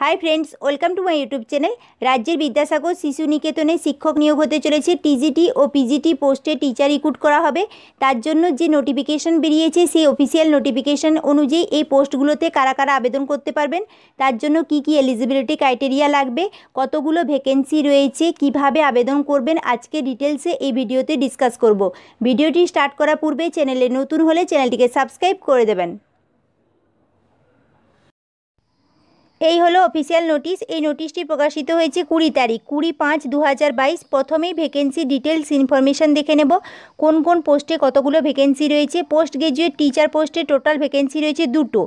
high friends welcome to my YouTube channel রাজ্যের বিদ্যাসাগর শিশু নিকেতনে শিক্ষক নিয়োগ হতে চলেছে টিজিটি ও পিজিটি পোস্টে টিচার রিক্রুট করা হবে তার জন্য যে নোটিফিকেশন বেরিয়েছে সেই অফিসিয়াল নোটিফিকেশন অনুযায়ী এই পোস্টগুলোতে কারা কারা আবেদন করতে পারবেন তার জন্য কি কি এলিজিবিলিটি ক্রাইটেরিয়া লাগবে কতগুলো ভ্যাকেন্সি রয়েছে কিভাবে আবেদন করবেন আজকে ডিটেলসে এই ভিডিওতে ডিসকাস করব ভিডিওটি স্টার্ট করার পূর্বে চ্যানেলে নতুন হলে চ্যানেলটিকে সাবস্ক্রাইব করে দেবেন এই হলো অফিসিয়াল নোটিশ এই নোটিশটি প্রকাশিত হয়েছে কুড়ি তারিখ কুড়ি পাঁচ দু হাজার বাইশ প্রথমেই ভেকেন্সি ডিটেলস ইনফরমেশান দেখে নেব কোন কোন পোস্টে কতগুলো ভেকেন্সি রয়েছে পোস্ট গ্রাজুয়েট টিচার পোস্টে টোটাল ভ্যাকেন্সি রয়েছে দুটো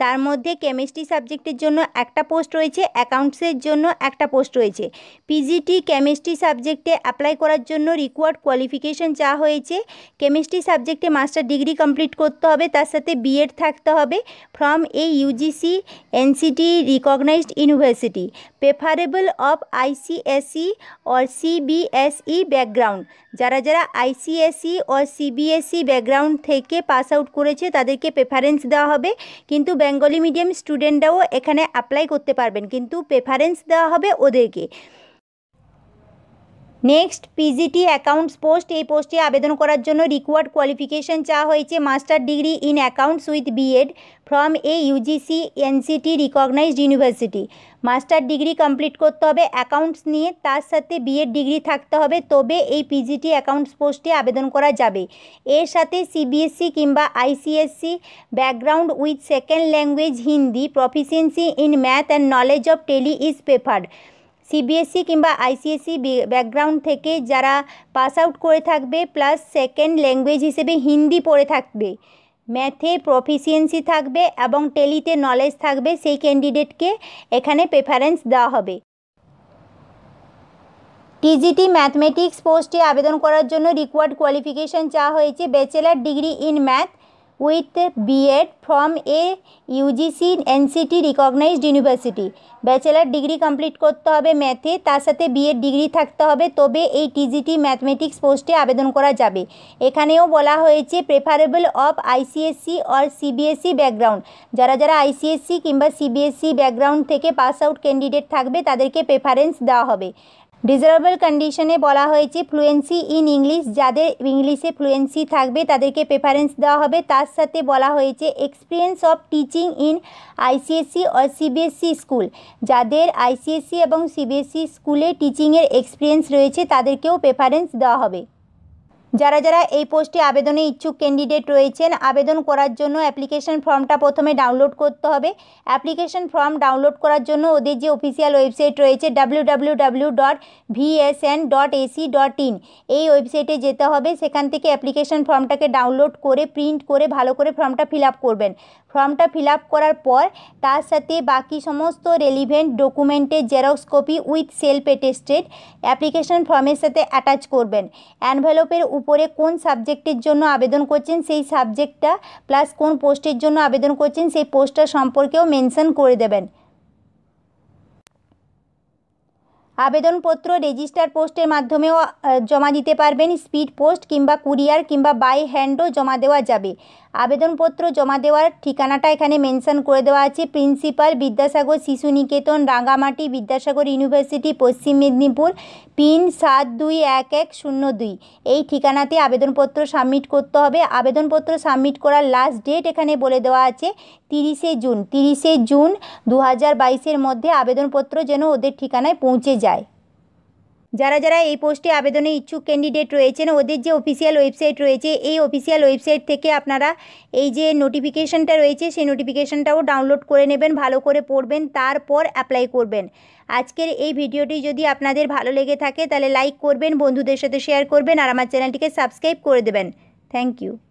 তার মধ্যে কেমিস্ট্রি সাবজেক্টের জন্য একটা পোস্ট রয়েছে অ্যাকাউন্টসের জন্য একটা পোস্ট রয়েছে পিজিটি কেমিস্ট্রি সাবজেক্টে অ্যাপ্লাই করার জন্য রিকোয়ার্ড কোয়ালিফিকেশান চা হয়েছে কেমিস্ট্রি সাবজেক্টে মাস্টার ডিগ্রি কমপ্লিট করতে হবে তার সাথে বিএড থাকতে হবে ফ্রম এই UGC NCT recognised university preferable of ICSE or CBSE background e যারা যারা আইসিএসই ও সিবিএসই ব্যাকগ্রাউন্ড থেকে পাস আউট করেছে তাদেরকে প্রেফারেন্স দেওয়া হবে কিন্তু বেঙ্গলি মিডিয়াম স্টুডেন্টরাও এখানে অ্যাপ্লাই করতে পারবেন কিন্তু প্রেফারেন্স দেওয়া হবে ওদেরকে নেক্সট পিজিটি অ্যাকাউন্টস পোস্ট এই পোস্টে আবেদন করার জন্য রিকোয়ার্ড কোয়ালিফিকেশন চাওয়া হয়েছে master degree in accounts with BEd from a UGC NCT recognised university master degree complete করতে হবে অ্যাকাউন্টস নিয়ে তার সাথে বিএড ডিগ্রি থাকতে হবে তবে এই পিজিটি অ্যাকাউন্টস পোস্টে আবেদন করা যাবে এর সাথে সিবিএসসি e কিংবা ICSC background with second language Hindi proficiency in math and knowledge of Tally is preferred CBSC কিংবা আইসিএসসি ব্যাকগ্রাউন্ড থেকে যারা পাস আউট করে থাকবে প্লাস সেকেন্ড ল্যাঙ্গুয়েজ হিসেবে হিন্দি পড়ে থাকবে ম্যাথে প্রফিসিয়েন্সি থাকবে এবং টেলিতে নলেজ থাকবে সেই ক্যান্ডিডেটকে এখানে প্রেফারেন্স দেওয়া হবে টিজিটি ম্যাথমেটিক্স পোস্টে আবেদন করার জন্য রিকোয়ার্ড কোয়ালিফিকেশন চাওয়া হয়েছে bachelor degree in math with B.Ed from a UGC NCT recognised university bachelor degree complete করতে হবে ম্যাথে তার সাথে বিএড ডিগ্রি থাকতে হবে তবে এই টিজিটি ম্যাথমেটিক্স পোস্টে আবেদন করা যাবে এখানেও বলা হয়েছে preferable of ICSC or CBSC background যারা যারা আইসিএসসি কিংবা সিবিএসসি ব্যাকগ্রাউন্ড e থেকে পাস আউট ক্যান্ডিডেট থাকবে তাদেরকে প্রেফারেন্স দেওয়া হবে ডিজারেবল কন্ডিশনে বলা হয়েছে ফ্লুয়েন্সি ইন ইংলিশ যাদের ইংলিশে ফ্লুয়েন্সি থাকবে তাদেরকে প্রেফারেন্স দেওয়া হবে তার সাথে বলা হয়েছে experience of teaching in ICSC ও সিবিএসসি স্কুল যাদের আইসিএসসি e এবং সিবিএসসি স্কুলে টিচিংয়ের এক্সপিরিয়েন্স রয়েছে তাদেরকেও প্রেফারেন্স দেওয়া হবে যারা যারা এই পোস্টে আবেদনে ইচ্ছুক ক্যান্ডিডেট রয়েছেন আবেদন করার জন্য অ্যাপ্লিকেশন ফর্মটা প্রথমে ডাউনলোড করতে হবে অ্যাপ্লিকেশন ফর্ম ডাউনলোড করার জন্য ওদের যে অফিসিয়াল ওয়েবসাইট রয়েছে W dot dot AC dot in এই ওয়েবসাইটে যেতে হবে সেখান থেকে অ্যাপ্লিকেশন ফর্মটাকে ডাউনলোড করে প্রিন্ট করে ভালো করে ফর্মটা ফিল আপ করবেন ফর্মটা ফিল আপ করার পর তার সাথে বাকি সমস্ত রেলিভেন্ট ডকুমেন্টের xerox copy with self attested application ফর্মের সাথে অ্যাটাচ করবেন অ্যানভেলপের উপরে কোন সাবজেক্টের জন্য আবেদন করছেন সেই সাবজেক্টটা প্লাস কোন পোস্টের জন্য আবেদন করছেন সেই পোস্টটা সম্পর্কেও মেনশন করে দেবেন আবেদনপত্র রেজিস্টার পোস্টের মাধ্যমেও জমা দিতে পারবেন স্পিড পোস্ট কিংবা কুরিয়ার কিংবা বাই হ্যান্ডও জমা দেওয়া যাবে আবেদনপত্র জমা দেওয়ার ঠিকানাটা এখানে মেনশন করে দেওয়া আছে প্রিন্সিপাল বিদ্যাসাগর শিশু নিকেতন রাঙ্গামাটি বিদ্যাসাগর ইউনিভার্সিটি পশ্চিম মেদিনীপুর পিন সাত দুই এক এক শূন্য দুই এই ঠিকানাতে আবেদনপত্র সাবমিট করতে হবে আবেদনপত্র সাবমিট করার লাস্ট ডেট এখানে বলে দেওয়া আছে তিরিশে জুন তিরিশে জুন দু হাজার বাইশের মধ্যে আবেদনপত্র যেন ওদের ঠিকানায় পৌঁছে যায় যায় যারা যারা এই পোস্টে আবেদনে ইচ্ছুক ক্যান্ডিডেট রয়েছেন ওদের যে অফিসিয়াল ওয়েবসাইট রয়েছে এই অফিসিয়াল ওয়েবসাইট থেকে আপনারা এই যে নোটিফিকেশনটা রয়েছে সেই নোটিফিকেশনটাও ডাউনলোড করে নেবেন ভালো করে পড়বেন তারপর অ্যাপ্লাই করবেন আজকের এই ভিডিওটি যদি আপনাদের ভালো লেগে থাকে তাহলে লাইক করবেন বন্ধুদের সাথে শেয়ার করবেন আর আমার চ্যানেলটিকে সাবস্ক্রাইব করে দেবেন থ্যাংক ইউ